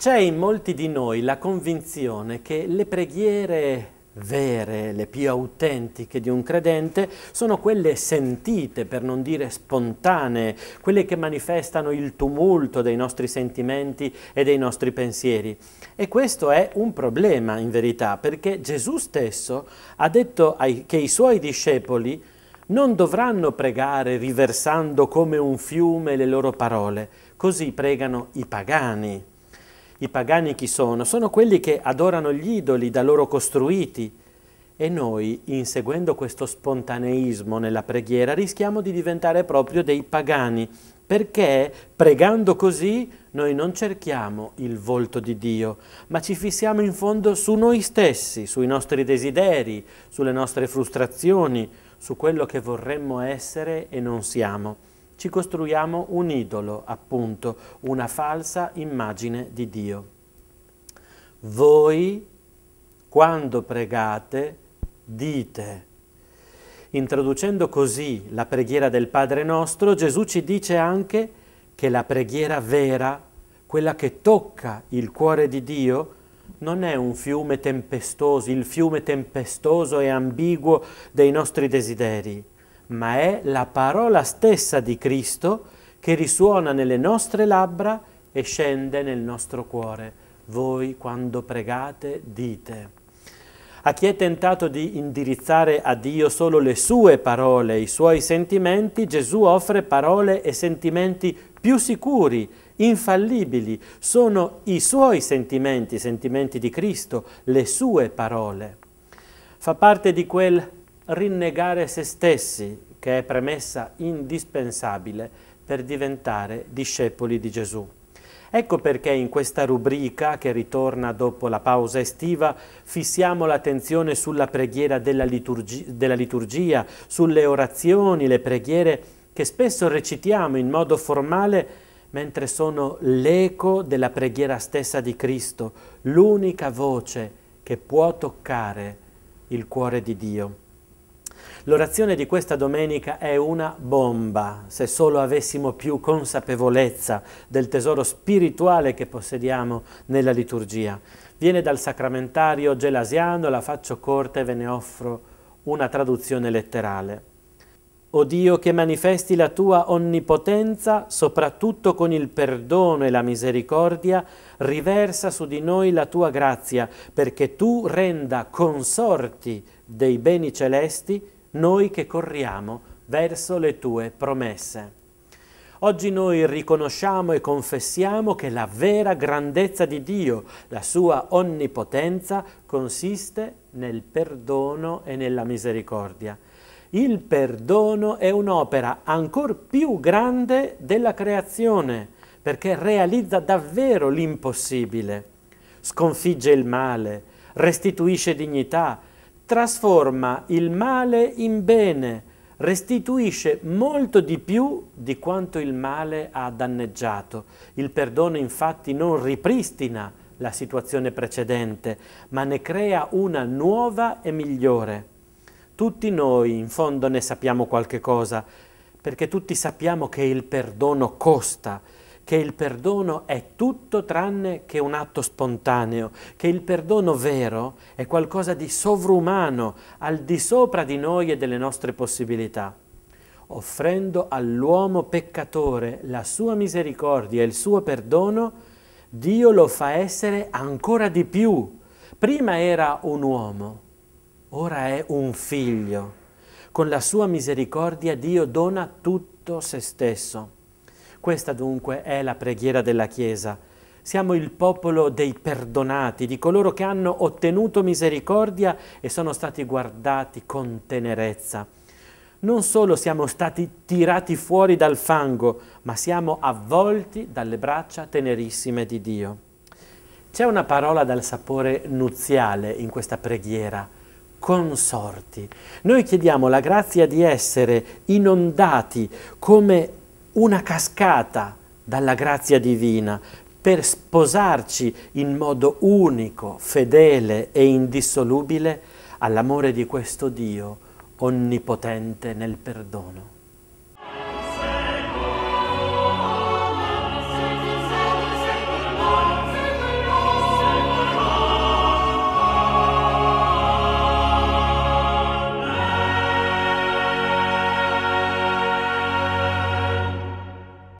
C'è in molti di noi la convinzione che le preghiere vere, le più autentiche di un credente, sono quelle sentite, per non dire spontanee, quelle che manifestano il tumulto dei nostri sentimenti e dei nostri pensieri. E questo è un problema in verità, perché Gesù stesso ha detto ai, che i suoi discepoli non dovranno pregare riversando come un fiume le loro parole, così pregano i pagani. I pagani chi sono? Sono quelli che adorano gli idoli da loro costruiti. E noi, inseguendo questo spontaneismo nella preghiera, rischiamo di diventare proprio dei pagani, perché pregando così noi non cerchiamo il volto di Dio, ma ci fissiamo in fondo su noi stessi, sui nostri desideri, sulle nostre frustrazioni, su quello che vorremmo essere e non siamo ci costruiamo un idolo, appunto, una falsa immagine di Dio. Voi, quando pregate, dite. Introducendo così la preghiera del Padre nostro, Gesù ci dice anche che la preghiera vera, quella che tocca il cuore di Dio, non è un fiume tempestoso, il fiume tempestoso e ambiguo dei nostri desideri, ma è la parola stessa di Cristo che risuona nelle nostre labbra e scende nel nostro cuore. Voi quando pregate dite. A chi è tentato di indirizzare a Dio solo le sue parole, i suoi sentimenti, Gesù offre parole e sentimenti più sicuri, infallibili. Sono i suoi sentimenti, i sentimenti di Cristo, le sue parole. Fa parte di quel rinnegare se stessi, che è premessa indispensabile per diventare discepoli di Gesù. Ecco perché in questa rubrica, che ritorna dopo la pausa estiva, fissiamo l'attenzione sulla preghiera della liturgia, della liturgia, sulle orazioni, le preghiere che spesso recitiamo in modo formale mentre sono l'eco della preghiera stessa di Cristo, l'unica voce che può toccare il cuore di Dio. L'orazione di questa domenica è una bomba, se solo avessimo più consapevolezza del tesoro spirituale che possediamo nella liturgia. Viene dal sacramentario gelasiano, la faccio corta e ve ne offro una traduzione letterale. O Dio che manifesti la tua onnipotenza, soprattutto con il perdono e la misericordia, riversa su di noi la tua grazia, perché tu renda consorti dei beni celesti noi che corriamo verso le tue promesse. Oggi noi riconosciamo e confessiamo che la vera grandezza di Dio, la sua onnipotenza, consiste nel perdono e nella misericordia. Il perdono è un'opera ancor più grande della creazione, perché realizza davvero l'impossibile. Sconfigge il male, restituisce dignità, trasforma il male in bene, restituisce molto di più di quanto il male ha danneggiato. Il perdono infatti non ripristina la situazione precedente, ma ne crea una nuova e migliore. Tutti noi in fondo ne sappiamo qualche cosa, perché tutti sappiamo che il perdono costa, che il perdono è tutto tranne che un atto spontaneo, che il perdono vero è qualcosa di sovrumano, al di sopra di noi e delle nostre possibilità. Offrendo all'uomo peccatore la sua misericordia e il suo perdono, Dio lo fa essere ancora di più. Prima era un uomo, ora è un figlio. Con la sua misericordia Dio dona tutto se stesso. Questa dunque è la preghiera della Chiesa. Siamo il popolo dei perdonati, di coloro che hanno ottenuto misericordia e sono stati guardati con tenerezza. Non solo siamo stati tirati fuori dal fango, ma siamo avvolti dalle braccia tenerissime di Dio. C'è una parola dal sapore nuziale in questa preghiera, consorti. Noi chiediamo la grazia di essere inondati come una cascata dalla grazia divina per sposarci in modo unico, fedele e indissolubile all'amore di questo Dio onnipotente nel perdono.